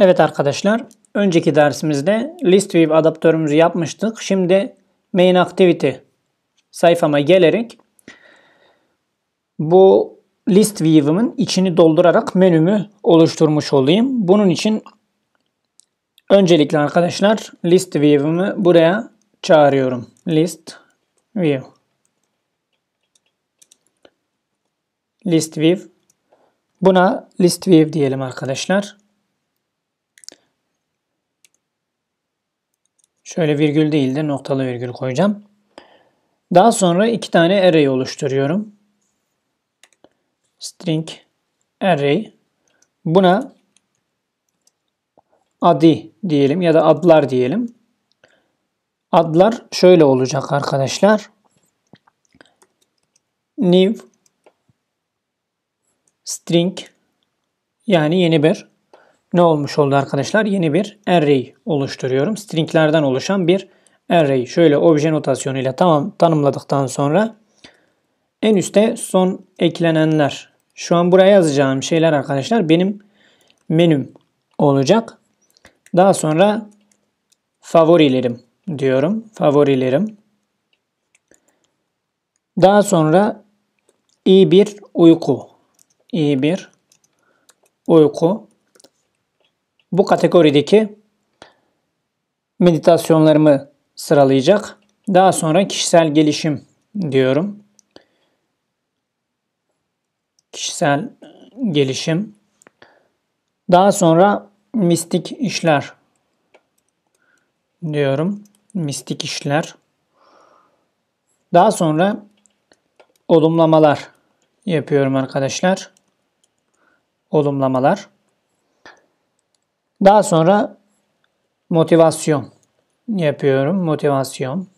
Evet arkadaşlar, önceki dersimizde List View adaptörümüzü yapmıştık. Şimdi Main Activity sayfama gelerek bu List ListView'ımın içini doldurarak menümü oluşturmuş olayım. Bunun için öncelikle arkadaşlar List ListView'ımı buraya çağırıyorum. List View. List View. Buna List View diyelim arkadaşlar. Şöyle virgül değil de noktalı virgül koyacağım. Daha sonra iki tane array oluşturuyorum. String array. Buna adi diyelim ya da adlar diyelim. Adlar şöyle olacak arkadaşlar. New string yani yeni bir ne olmuş oldu arkadaşlar? Yeni bir array oluşturuyorum. Stringlerden oluşan bir array. Şöyle obje notasyonu ile tamam tanımladıktan sonra en üstte son eklenenler. Şu an buraya yazacağım şeyler arkadaşlar benim menüm olacak. Daha sonra favorilerim diyorum. Favorilerim. Daha sonra iyi bir uyku. İyi bir uyku bu kategorideki meditasyonlarımı sıralayacak. Daha sonra kişisel gelişim diyorum. Kişisel gelişim. Daha sonra mistik işler diyorum. Mistik işler. Daha sonra olumlamalar yapıyorum arkadaşlar. Olumlamalar. Daha sonra motivasyon yapıyorum. Motivasyon.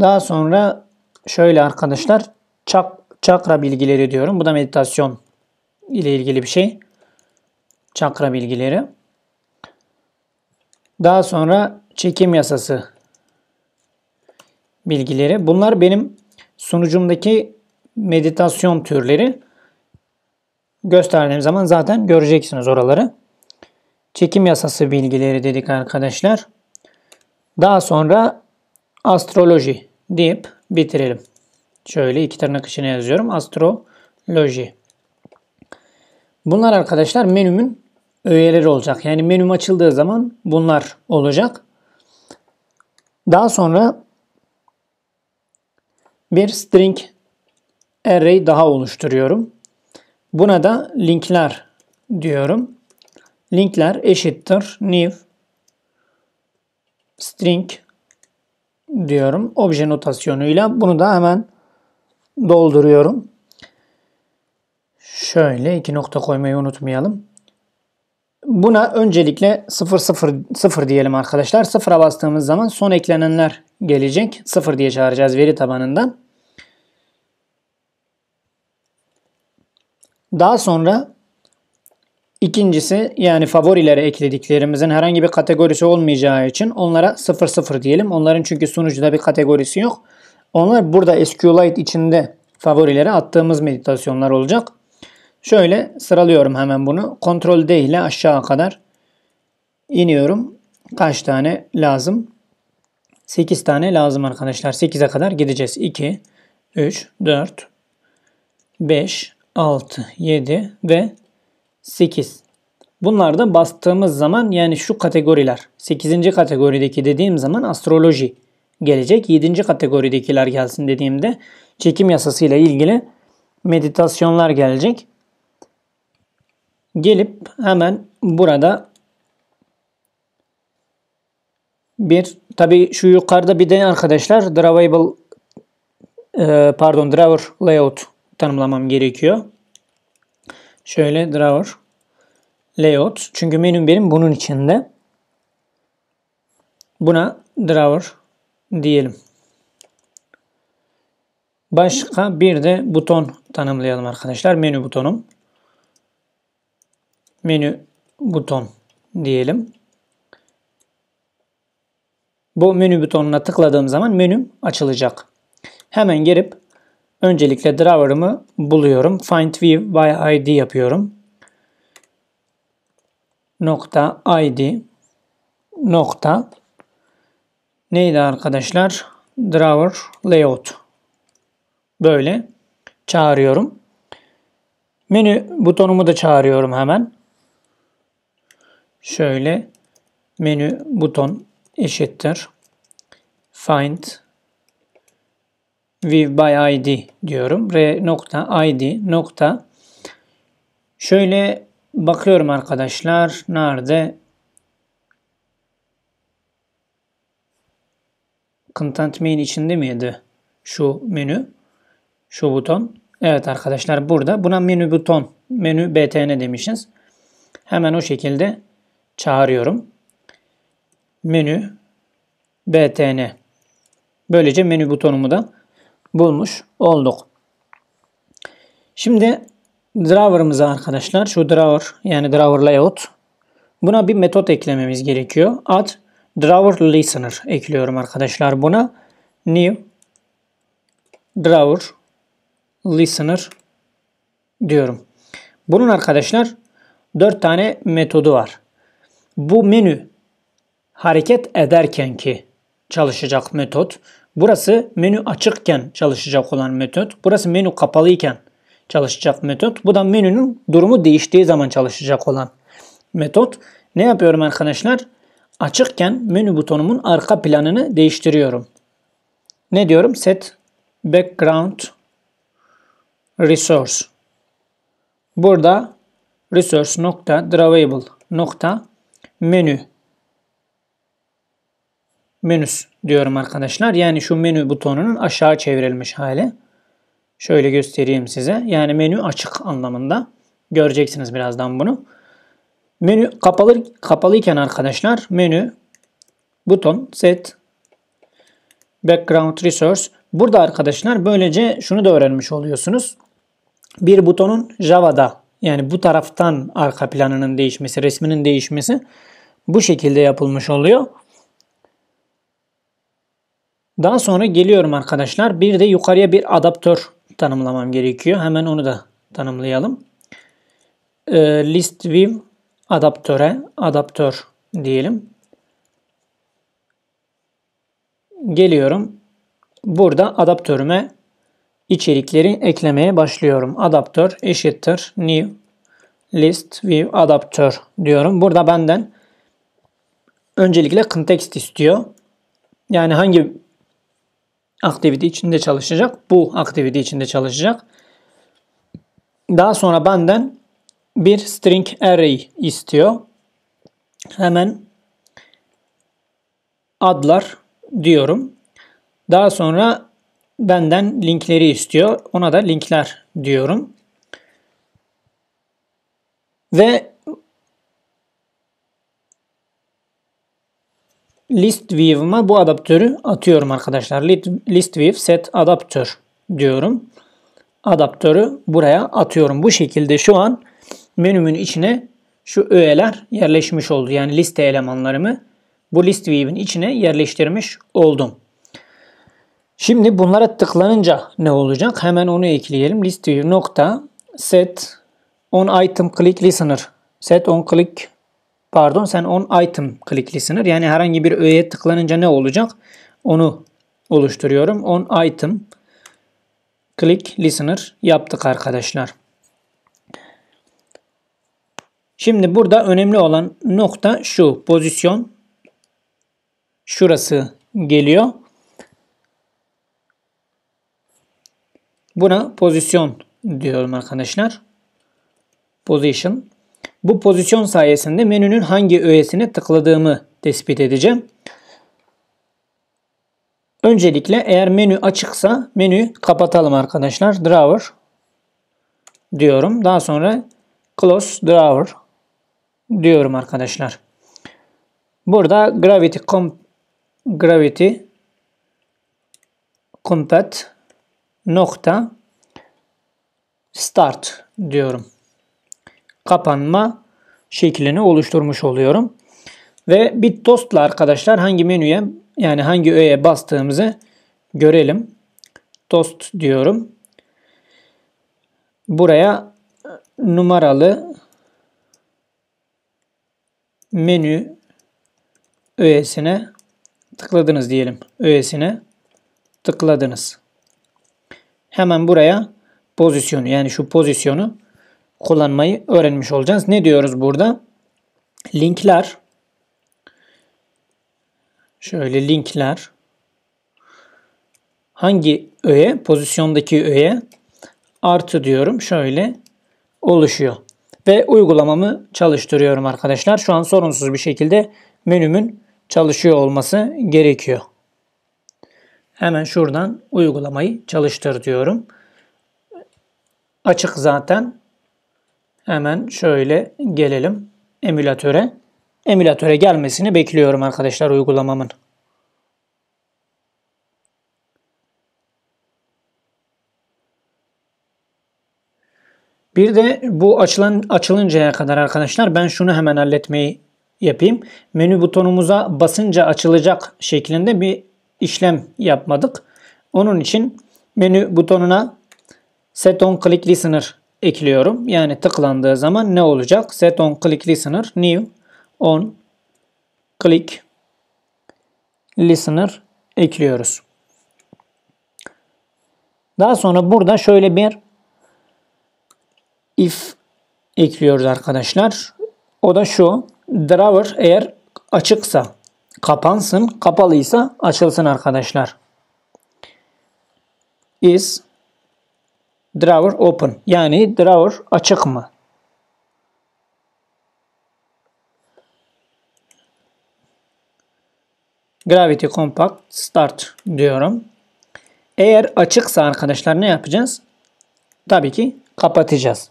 Daha sonra şöyle arkadaşlar çak, çakra bilgileri diyorum. Bu da meditasyon ile ilgili bir şey. Çakra bilgileri. Daha sonra çekim yasası bilgileri. Bunlar benim sunucumdaki meditasyon türleri gösterdiğim zaman zaten göreceksiniz oraları. Çekim yasası bilgileri dedik arkadaşlar. Daha sonra astroloji deyip bitirelim. Şöyle iki tırnak içine yazıyorum. Astroloji. Bunlar arkadaşlar menümün öğeleri olacak. Yani menüm açıldığı zaman bunlar olacak. Daha sonra bir string array daha oluşturuyorum. Buna da linkler diyorum. Linkler eşittir new string diyorum. Obje notasyonuyla bunu da hemen dolduruyorum. Şöyle iki nokta koymayı unutmayalım. Buna öncelikle 0 0 0 diyelim arkadaşlar. 0'a bastığımız zaman son eklenenler gelecek. 0 diye çağıracağız veri tabanından. Daha sonra ikincisi yani favorilere eklediklerimizin herhangi bir kategorisi olmayacağı için onlara 00 diyelim. Onların çünkü sunucuda bir kategorisi yok. Onlar burada SQLite içinde favorilere attığımız meditasyonlar olacak. Şöyle sıralıyorum hemen bunu. Ctrl D ile aşağı kadar iniyorum. Kaç tane lazım? 8 tane lazım arkadaşlar. 8'e kadar gideceğiz. 2, 3, 4, 5, 6, 7 ve 8. Bunlar da bastığımız zaman yani şu kategoriler 8. kategorideki dediğim zaman astroloji gelecek. 7. kategoridekiler gelsin dediğimde çekim yasasıyla ilgili meditasyonlar gelecek. Gelip hemen burada bir tabi şu yukarıda bir de arkadaşlar drivable e, pardon driver layout tanımlamam gerekiyor. Şöyle drawer layout. Çünkü menüm benim bunun içinde. Buna drawer diyelim. Başka bir de buton tanımlayalım arkadaşlar. Menü butonum. Menü buton diyelim. Bu menü butonuna tıkladığım zaman menüm açılacak. Hemen gelip Öncelikle driver'ımı buluyorum. Find view by id yapıyorum. Nokta id nokta neydi arkadaşlar? Driver layout. Böyle çağırıyorum. Menü butonumu da çağırıyorum hemen. Şöyle menü buton eşittir. Find view by id diyorum. R nokta id nokta. Şöyle bakıyorum arkadaşlar. Nerede? Content main içinde miydi? Şu menü. Şu buton. Evet arkadaşlar burada. Buna menü buton. Menü btn demişiz. Hemen o şekilde çağırıyorum. Menü btn. Böylece menü butonumu da bulmuş olduk. Şimdi driver'ımıza arkadaşlar şu drawer yani drawer layout buna bir metot eklememiz gerekiyor. Add drawer listener ekliyorum arkadaşlar buna. New drawer listener diyorum. Bunun arkadaşlar 4 tane metodu var. Bu menü hareket ederken ki çalışacak metot. Burası menü açıkken çalışacak olan metot. Burası menü kapalıyken çalışacak metot. Bu da menünün durumu değiştiği zaman çalışacak olan metot. Ne yapıyorum arkadaşlar? Açıkken menü butonumun arka planını değiştiriyorum. Ne diyorum? Set background resource. Burada resource nokta drawable nokta menü menüs diyorum arkadaşlar. Yani şu menü butonunun aşağı çevrilmiş hali. Şöyle göstereyim size. Yani menü açık anlamında. Göreceksiniz birazdan bunu. Menü kapalı kapalıyken arkadaşlar menü buton set background resource. Burada arkadaşlar böylece şunu da öğrenmiş oluyorsunuz. Bir butonun Java'da yani bu taraftan arka planının değişmesi, resminin değişmesi bu şekilde yapılmış oluyor. Daha sonra geliyorum arkadaşlar. Bir de yukarıya bir adaptör tanımlamam gerekiyor. Hemen onu da tanımlayalım. Ee, list view adaptöre adaptör diyelim. Geliyorum. Burada adaptörüme içerikleri eklemeye başlıyorum. Adaptör eşittir new list view adaptör diyorum. Burada benden öncelikle context istiyor. Yani hangi aktivite içinde çalışacak. Bu aktivite içinde çalışacak. Daha sonra benden bir string array istiyor. Hemen adlar diyorum. Daha sonra benden linkleri istiyor. Ona da linkler diyorum. Ve list view'uma bu adaptörü atıyorum arkadaşlar. List view set adaptör diyorum. Adaptörü buraya atıyorum. Bu şekilde şu an menümün içine şu öğeler yerleşmiş oldu. Yani liste elemanlarımı bu list view'in içine yerleştirmiş oldum. Şimdi bunlara tıklanınca ne olacak? Hemen onu ekleyelim. List view nokta set on item click listener set on click Pardon sen on item click listener yani herhangi bir öğeye tıklanınca ne olacak? Onu oluşturuyorum. On item click listener yaptık arkadaşlar. Şimdi burada önemli olan nokta şu pozisyon şurası geliyor. Buna pozisyon diyorum arkadaşlar. Position. Bu pozisyon sayesinde menünün hangi öğesine tıkladığımı tespit edeceğim. Öncelikle eğer menü açıksa menüyü kapatalım arkadaşlar. Drawer diyorum. Daha sonra Close Drawer diyorum arkadaşlar. Burada Gravity Comp Gravity Compat nokta Start diyorum kapanma şeklini oluşturmuş oluyorum. Ve bit dostla arkadaşlar hangi menüye yani hangi öğeye bastığımızı görelim. Dost diyorum. Buraya numaralı menü öğesine tıkladınız diyelim. Öğesine tıkladınız. Hemen buraya pozisyonu yani şu pozisyonu kullanmayı öğrenmiş olacağız. Ne diyoruz burada? Linkler şöyle linkler hangi öğe pozisyondaki öğe artı diyorum şöyle oluşuyor. Ve uygulamamı çalıştırıyorum arkadaşlar. Şu an sorunsuz bir şekilde menümün çalışıyor olması gerekiyor. Hemen şuradan uygulamayı çalıştır diyorum. Açık zaten Hemen şöyle gelelim emülatöre. Emülatöre gelmesini bekliyorum arkadaşlar uygulamamın. Bir de bu açılan açılıncaya kadar arkadaşlar ben şunu hemen halletmeyi yapayım. Menü butonumuza basınca açılacak şeklinde bir işlem yapmadık. Onun için menü butonuna Set on Click Listener ekliyorum. Yani tıklandığı zaman ne olacak? Set on click listener new on click listener ekliyoruz. Daha sonra burada şöyle bir if ekliyoruz arkadaşlar. O da şu. Driver eğer açıksa kapansın, kapalıysa açılsın arkadaşlar. Is Drawer open. Yani drawer açık mı? Gravity Compact Start diyorum. Eğer açıksa arkadaşlar ne yapacağız? Tabii ki kapatacağız.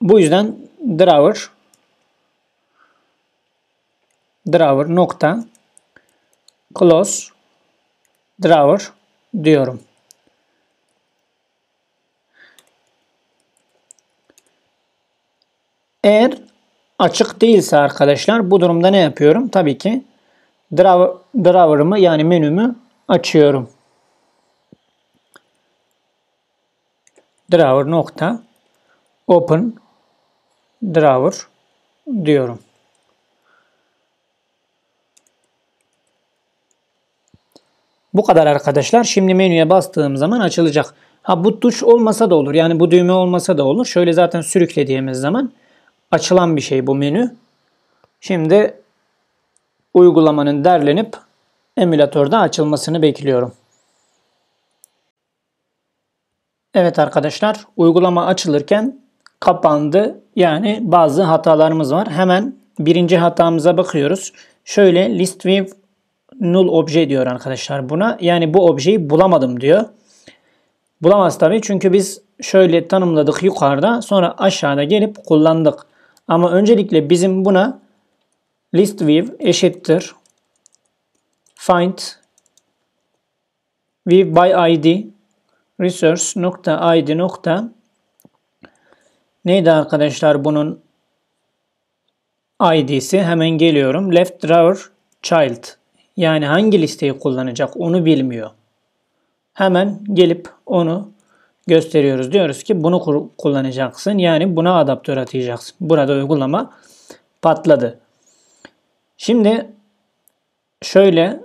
Bu yüzden drawer drawer nokta close drawer diyorum. Eğer açık değilse arkadaşlar bu durumda ne yapıyorum? Tabii ki driver, driver'ımı yani menümü açıyorum. Driver nokta open driver diyorum. Bu kadar arkadaşlar. Şimdi menüye bastığım zaman açılacak. Ha bu tuş olmasa da olur. Yani bu düğme olmasa da olur. Şöyle zaten sürüklediğimiz zaman açılan bir şey bu menü. Şimdi uygulamanın derlenip emülatörde açılmasını bekliyorum. Evet arkadaşlar uygulama açılırken kapandı. Yani bazı hatalarımız var. Hemen birinci hatamıza bakıyoruz. Şöyle list with null obje diyor arkadaşlar buna. Yani bu objeyi bulamadım diyor. Bulamaz tabi çünkü biz şöyle tanımladık yukarıda sonra aşağıda gelip kullandık. Ama öncelikle bizim buna list view eşittir find view by id resource nokta id nokta neydi arkadaşlar bunun id'si hemen geliyorum left drawer child yani hangi listeyi kullanacak onu bilmiyor. Hemen gelip onu gösteriyoruz. Diyoruz ki bunu kullanacaksın. Yani buna adaptör atayacaksın. Burada uygulama patladı. Şimdi şöyle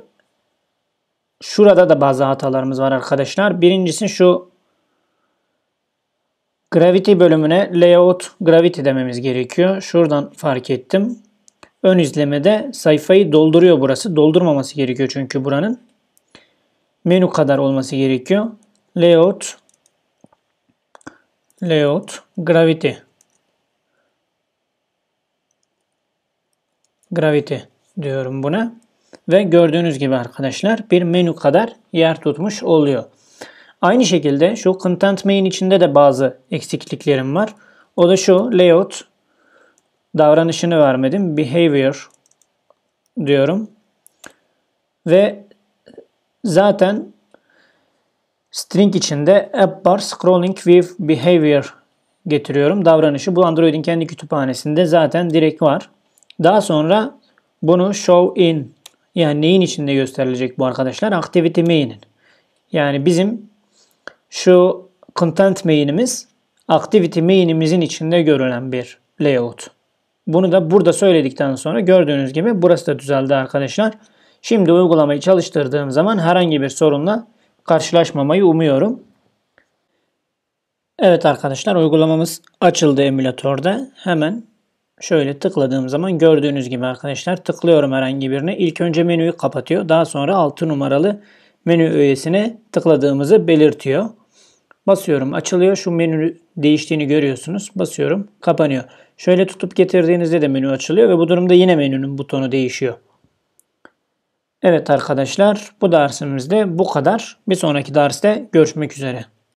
şurada da bazı hatalarımız var arkadaşlar. Birincisi şu Gravity bölümüne layout gravity dememiz gerekiyor. Şuradan fark ettim. Ön izlemede sayfayı dolduruyor burası. Doldurmaması gerekiyor çünkü buranın. Menü kadar olması gerekiyor. Layout layout gravity gravity diyorum buna ve gördüğünüz gibi arkadaşlar bir menü kadar yer tutmuş oluyor. Aynı şekilde şu content main içinde de bazı eksikliklerim var. O da şu layout davranışını vermedim. Behavior diyorum. Ve zaten string içinde app bar scrolling with behavior getiriyorum. Davranışı bu Android'in kendi kütüphanesinde zaten direkt var. Daha sonra bunu show in yani neyin içinde gösterilecek bu arkadaşlar? Activity main'in. Yani bizim şu content main'imiz activity main'imizin içinde görülen bir layout. Bunu da burada söyledikten sonra gördüğünüz gibi burası da düzeldi arkadaşlar. Şimdi uygulamayı çalıştırdığım zaman herhangi bir sorunla karşılaşmamayı umuyorum. Evet arkadaşlar uygulamamız açıldı emülatörde. Hemen şöyle tıkladığım zaman gördüğünüz gibi arkadaşlar tıklıyorum herhangi birine. İlk önce menüyü kapatıyor. Daha sonra 6 numaralı menü öğesine tıkladığımızı belirtiyor. Basıyorum açılıyor. Şu menü değiştiğini görüyorsunuz. Basıyorum kapanıyor. Şöyle tutup getirdiğinizde de menü açılıyor ve bu durumda yine menünün butonu değişiyor. Evet arkadaşlar bu dersimizde bu kadar. Bir sonraki derste görüşmek üzere.